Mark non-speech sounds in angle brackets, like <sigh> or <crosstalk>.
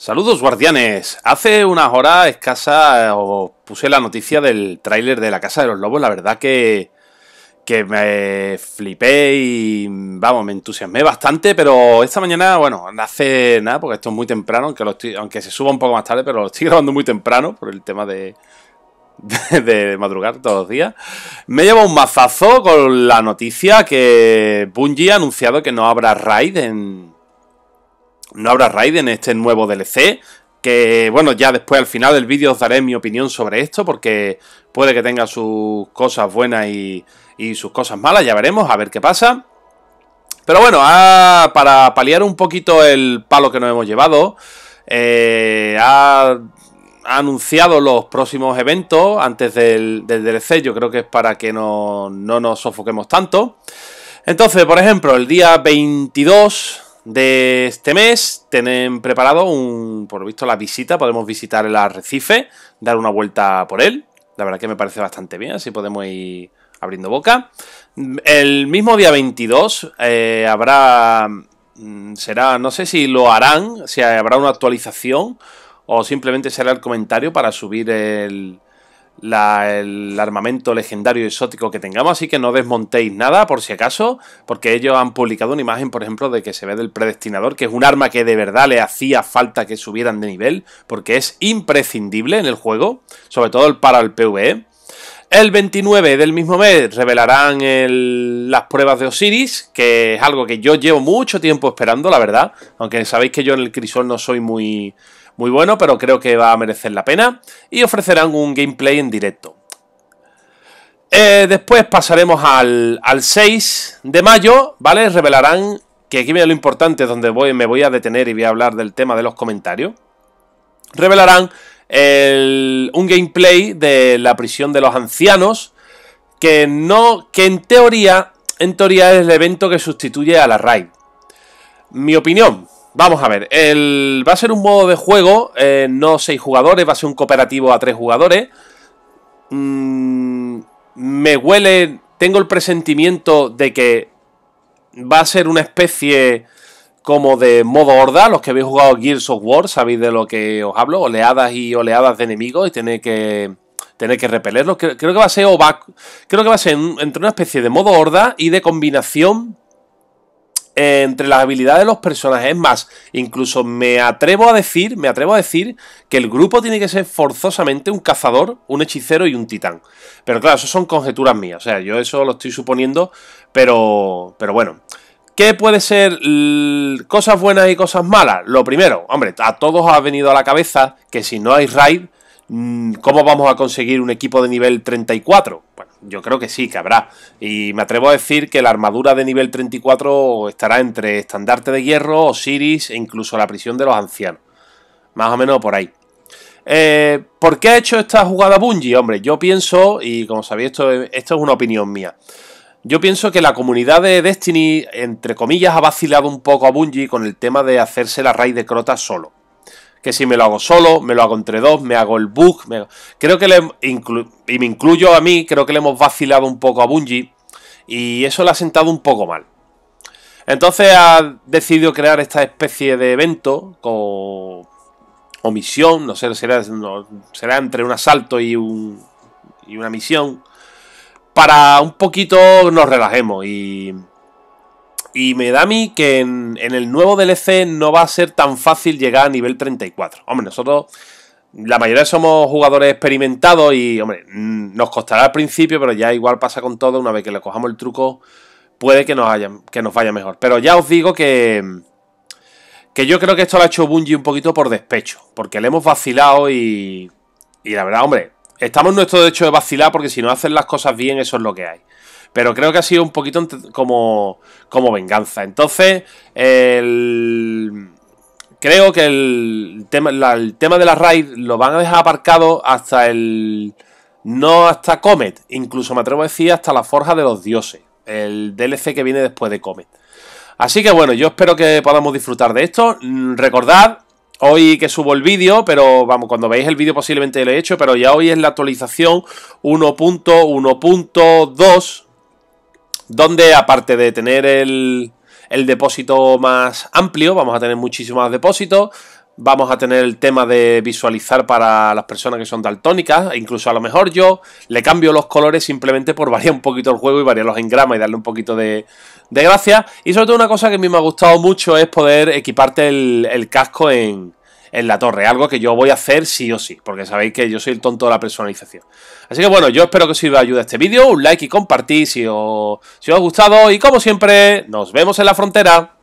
Saludos guardianes. Hace unas horas escasa eh, os puse la noticia del tráiler de La Casa de los Lobos. La verdad que, que me flipé y vamos, me entusiasmé bastante, pero esta mañana, bueno, hace nada, porque esto es muy temprano, aunque, aunque se suba un poco más tarde, pero lo estoy <laughs> grabando muy temprano por el tema de, de, de, madrugar todos los días. Me llevo un mazazo con la noticia que Bungie ha anunciado que no habrá raid en, no habrá raid en este nuevo DLC. Que bueno, ya después al final del vídeo os daré mi opinión sobre esto, porque puede que tenga sus cosas buenas y, y sus cosas malas, ya veremos, a ver qué pasa. Pero bueno, para paliar un poquito el palo que nos hemos llevado, eh, ha, anunciado los próximos eventos antes del, DLC, yo creo que es para que no, no nos sofoquemos tanto. Entonces, por ejemplo, el día 22 de este mes tienen preparado un, por visto, la visita. Podemos visitar el arrecife, dar una vuelta por él. La verdad que me parece bastante bien, así podemos ir abriendo boca. El mismo día 22 eh, habrá, mm, será, no sé si lo harán, si habrá una actualización o simplemente será el comentario para subir el, el armamento legendario y exótico que tengamos, así que no desmontéis nada por si acaso, porque ellos han publicado una imagen, por ejemplo, de que se ve del predestinador, que es un arma que de verdad le hacía falta que subieran de nivel, porque es imprescindible en el juego, sobre todo para el PvE. El 29 del mismo mes revelarán las pruebas de Osiris, que es algo que yo llevo mucho tiempo esperando, la verdad, aunque sabéis que yo en el crisol no soy muy muy bueno, pero creo que va a merecer la pena, y ofrecerán un gameplay en directo. Eh, después pasaremos al, 6 de mayo, ¿vale? Revelarán, que aquí viene lo importante, donde voy, me voy a detener y voy a hablar del tema de los comentarios. Revelarán un gameplay de la prisión de los ancianos, que no, que en teoría, en teoría es el evento que sustituye a la raid. Mi opinión, Vamos a ver, va a ser un modo de juego, eh, no seis jugadores, va a ser un cooperativo a tres jugadores. Mm, me huele, tengo el presentimiento de que va a ser una especie como de modo horda. Los que habéis jugado Gears of War sabéis de lo que os hablo, oleadas y oleadas de enemigos y tener que, tener que repelerlos. Creo, que va a ser o creo que va a ser entre una especie de modo horda y de combinación entre las habilidades de los personajes. más, incluso me atrevo a decir, me atrevo a decir que el grupo tiene que ser forzosamente un cazador, un hechicero y un titán. Pero claro, eso son conjeturas mías, o sea, yo eso lo estoy suponiendo, pero pero bueno, ¿Qué puede ser cosas buenas y cosas malas? Lo primero, hombre, a todos ha venido a la cabeza que si no hay raid, mm, ¿cómo vamos a conseguir un equipo de nivel 34? Yo creo que sí, que habrá. Y me atrevo a decir que la armadura de nivel 34 estará entre estandarte de hierro, Osiris e incluso la prisión de los ancianos. Más o menos por ahí. Eh, ¿Por qué ha hecho esta jugada Bungie? Hombre, yo pienso, y como sabéis, esto, esto es una opinión mía. Yo pienso que la comunidad de Destiny, entre comillas, ha vacilado un poco a Bungie con el tema de hacerse la raíz de Crota solo que si me lo hago solo, me lo hago entre dos, me hago el bug. Creo que le. y me incluyo a mí, creo que le hemos vacilado un poco a Bungie. Y eso le ha sentado un poco mal. Entonces ha decidido crear esta especie de evento con, o misión, no sé, será, será entre un asalto y, un, y una misión, para un poquito nos relajemos y, y me da a mí que en, el nuevo DLC no va a ser tan fácil llegar a nivel 34. Hombre, nosotros, la mayoría somos jugadores experimentados y, hombre, mm, nos costará al principio, pero ya igual pasa con todo. Una vez que le cojamos el truco, puede que nos, que nos vaya mejor. Pero ya os digo que, que yo creo que esto lo ha hecho Bungie un poquito por despecho, porque le hemos vacilado y, y la verdad, hombre, estamos en nuestro derecho de vacilar porque si no hacen las cosas bien, eso es lo que hay. Pero creo que ha sido un poquito como, como venganza. Entonces, creo que el tema, el tema de la raid lo van a dejar aparcado hasta el. No hasta Comet, incluso me atrevo a decir hasta la Forja de los Dioses, el DLC que viene después de Comet. Así que bueno, yo espero que podamos disfrutar de esto. Mm, recordad, hoy que subo el vídeo, pero vamos, cuando veáis el vídeo posiblemente lo he hecho, pero ya hoy es la actualización 1.1.2 donde aparte de tener el, depósito más amplio, vamos a tener muchísimos depósitos, vamos a tener el tema de visualizar para las personas que son daltónicas, e incluso a lo mejor yo le cambio los colores simplemente por variar un poquito el juego y variar los engramas y darle un poquito de, gracia. Y sobre todo una cosa que a mí me ha gustado mucho es poder equiparte el casco en, en la torre, algo que yo voy a hacer sí o sí, porque sabéis que yo soy el tonto de la personalización. Así que bueno, yo espero que os sirva de ayuda este vídeo, un like y compartir si os, si os ha gustado y como siempre, nos vemos en la frontera.